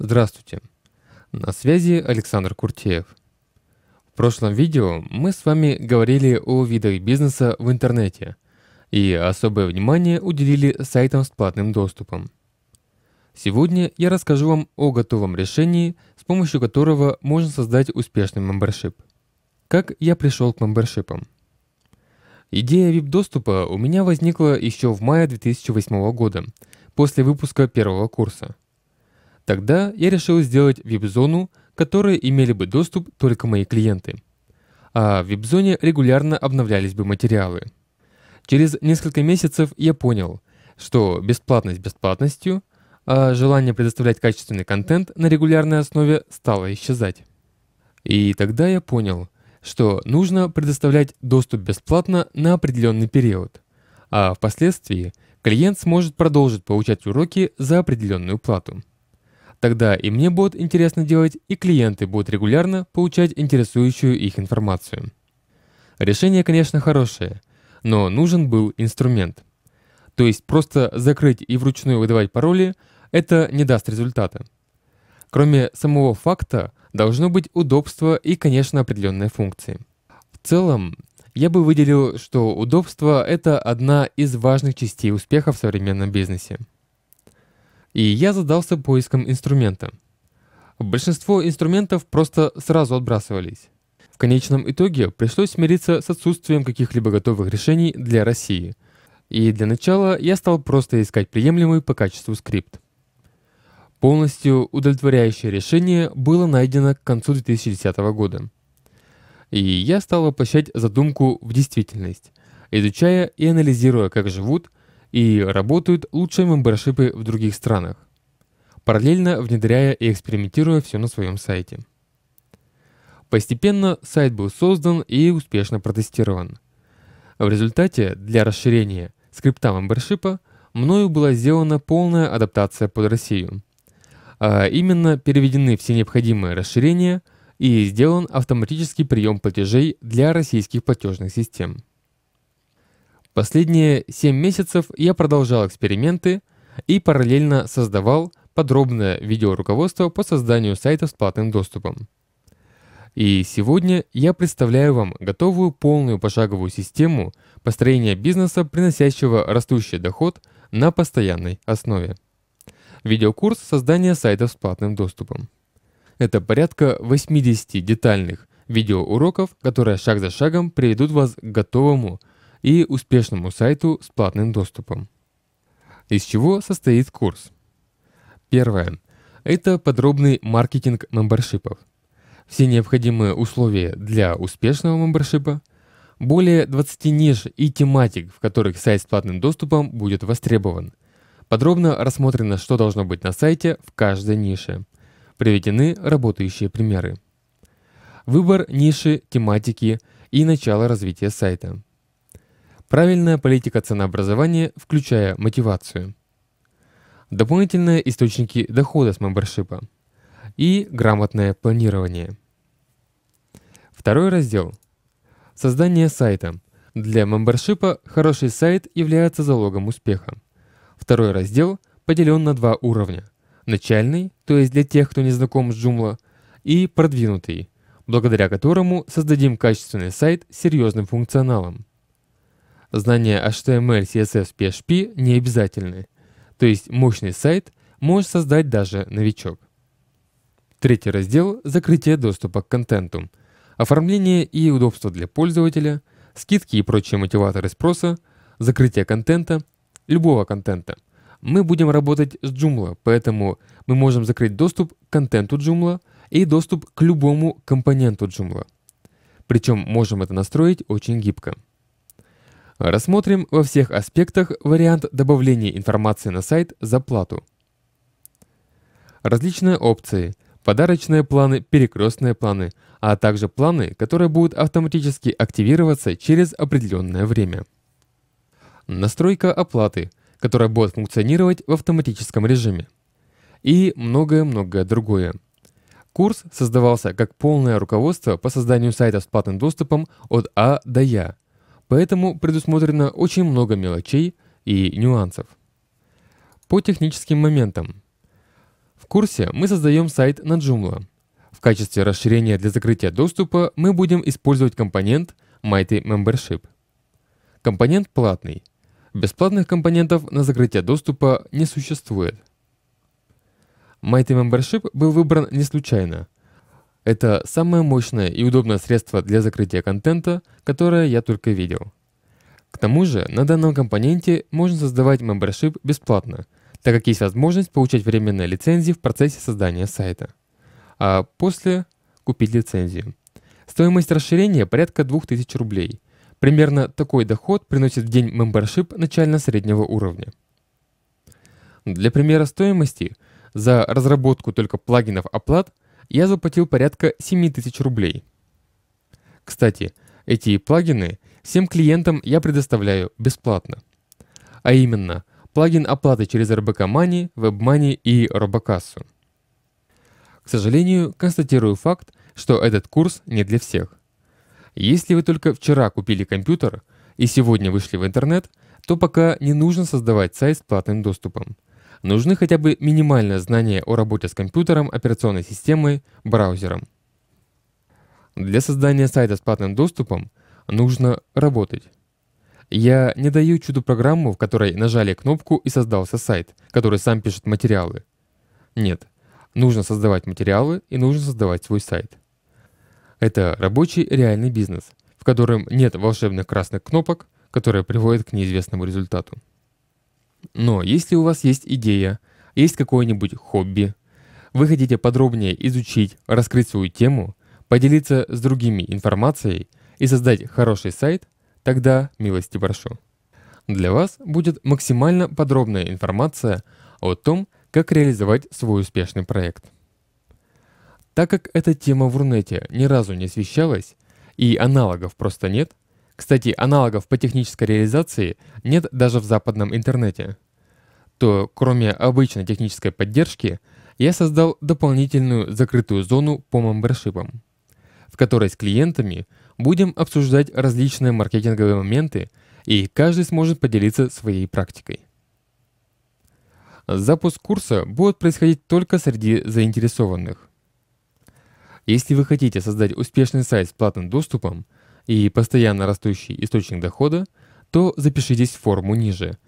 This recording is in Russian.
Здравствуйте! На связи Александр Куртеев. В прошлом видео мы с вами говорили о видах бизнеса в интернете и особое внимание уделили сайтам с платным доступом. Сегодня я расскажу вам о готовом решении, с помощью которого можно создать успешный мембершип. Как я пришел к мембершипам? Идея VIP-доступа у меня возникла еще в мае 2008 года, после выпуска первого курса – Тогда я решил сделать вип-зону, к которой имели бы доступ только мои клиенты. А в вип-зоне регулярно обновлялись бы материалы. Через несколько месяцев я понял, что бесплатность бесплатностью, а желание предоставлять качественный контент на регулярной основе стало исчезать. И тогда я понял, что нужно предоставлять доступ бесплатно на определенный период, а впоследствии клиент сможет продолжить получать уроки за определенную плату. Тогда и мне будет интересно делать, и клиенты будут регулярно получать интересующую их информацию. Решение, конечно, хорошее, но нужен был инструмент. То есть просто закрыть и вручную выдавать пароли – это не даст результата. Кроме самого факта, должно быть удобство и, конечно, определенные функции. В целом, я бы выделил, что удобство – это одна из важных частей успеха в современном бизнесе и я задался поиском инструмента. Большинство инструментов просто сразу отбрасывались. В конечном итоге пришлось смириться с отсутствием каких-либо готовых решений для России. И для начала я стал просто искать приемлемый по качеству скрипт. Полностью удовлетворяющее решение было найдено к концу 2010 года. И я стал воплощать задумку в действительность, изучая и анализируя, как живут – и работают лучше мембершипы в других странах, параллельно внедряя и экспериментируя все на своем сайте. Постепенно сайт был создан и успешно протестирован. В результате для расширения скрипта мембершипа мною была сделана полная адаптация под Россию, а именно переведены все необходимые расширения и сделан автоматический прием платежей для российских платежных систем. Последние 7 месяцев я продолжал эксперименты и параллельно создавал подробное видеоруководство по созданию сайта с платным доступом. И сегодня я представляю вам готовую полную пошаговую систему построения бизнеса, приносящего растущий доход на постоянной основе. Видеокурс создания сайта с платным доступом. Это порядка 80 детальных видеоуроков, которые шаг за шагом приведут вас к готовому и успешному сайту с платным доступом. Из чего состоит курс? Первое. Это подробный маркетинг мембершипов. Все необходимые условия для успешного мембершипа, более 20 ниш и тематик, в которых сайт с платным доступом будет востребован. Подробно рассмотрено, что должно быть на сайте в каждой нише. Приведены работающие примеры. Выбор ниши, тематики и начало развития сайта. Правильная политика ценообразования, включая мотивацию. Дополнительные источники дохода с мембершипа. И грамотное планирование. Второй раздел. Создание сайта. Для мембершипа хороший сайт является залогом успеха. Второй раздел поделен на два уровня. Начальный, то есть для тех, кто не знаком с Joomla, и продвинутый, благодаря которому создадим качественный сайт с серьезным функционалом. Знания HTML, CSS, PHP не обязательны. То есть мощный сайт может создать даже новичок. Третий раздел – закрытие доступа к контенту. Оформление и удобство для пользователя, скидки и прочие мотиваторы спроса, закрытие контента, любого контента. Мы будем работать с Joomla, поэтому мы можем закрыть доступ к контенту Joomla и доступ к любому компоненту Joomla. Причем можем это настроить очень гибко. Рассмотрим во всех аспектах вариант добавления информации на сайт за плату. Различные опции, подарочные планы, перекрестные планы, а также планы, которые будут автоматически активироваться через определенное время. Настройка оплаты, которая будет функционировать в автоматическом режиме. И многое-многое другое. Курс создавался как полное руководство по созданию сайта с платным доступом от А до Я – Поэтому предусмотрено очень много мелочей и нюансов. По техническим моментам. В курсе мы создаем сайт на Joomla. В качестве расширения для закрытия доступа мы будем использовать компонент Mighty Membership. Компонент платный. Бесплатных компонентов на закрытие доступа не существует. Mighty Membership был выбран не случайно – это самое мощное и удобное средство для закрытия контента, которое я только видел. К тому же, на данном компоненте можно создавать membership бесплатно, так как есть возможность получать временные лицензии в процессе создания сайта. А после купить лицензию. Стоимость расширения порядка 2000 рублей. Примерно такой доход приносит в день membership начально-среднего уровня. Для примера стоимости за разработку только плагинов оплат – я заплатил порядка 7000 рублей. Кстати, эти плагины всем клиентам я предоставляю бесплатно. А именно, плагин оплаты через RBK Money, WebMoney и Робокассу. К сожалению, констатирую факт, что этот курс не для всех. Если вы только вчера купили компьютер и сегодня вышли в интернет, то пока не нужно создавать сайт с платным доступом нужны хотя бы минимальные знания о работе с компьютером, операционной системой, браузером. Для создания сайта с платным доступом нужно работать. Я не даю чуду-программу, в которой нажали кнопку и создался сайт, который сам пишет материалы. Нет, нужно создавать материалы и нужно создавать свой сайт. Это рабочий реальный бизнес, в котором нет волшебных красных кнопок, которые приводят к неизвестному результату. Но если у вас есть идея, есть какое-нибудь хобби, вы хотите подробнее изучить, раскрыть свою тему, поделиться с другими информацией и создать хороший сайт, тогда милости прошу. Для вас будет максимально подробная информация о том, как реализовать свой успешный проект. Так как эта тема в Рунете ни разу не освещалась и аналогов просто нет, кстати, аналогов по технической реализации нет даже в западном интернете. То, кроме обычной технической поддержки, я создал дополнительную закрытую зону по мембершипам, в которой с клиентами будем обсуждать различные маркетинговые моменты, и каждый сможет поделиться своей практикой. Запуск курса будет происходить только среди заинтересованных. Если вы хотите создать успешный сайт с платным доступом – и постоянно растущий источник дохода, то запишитесь в форму ниже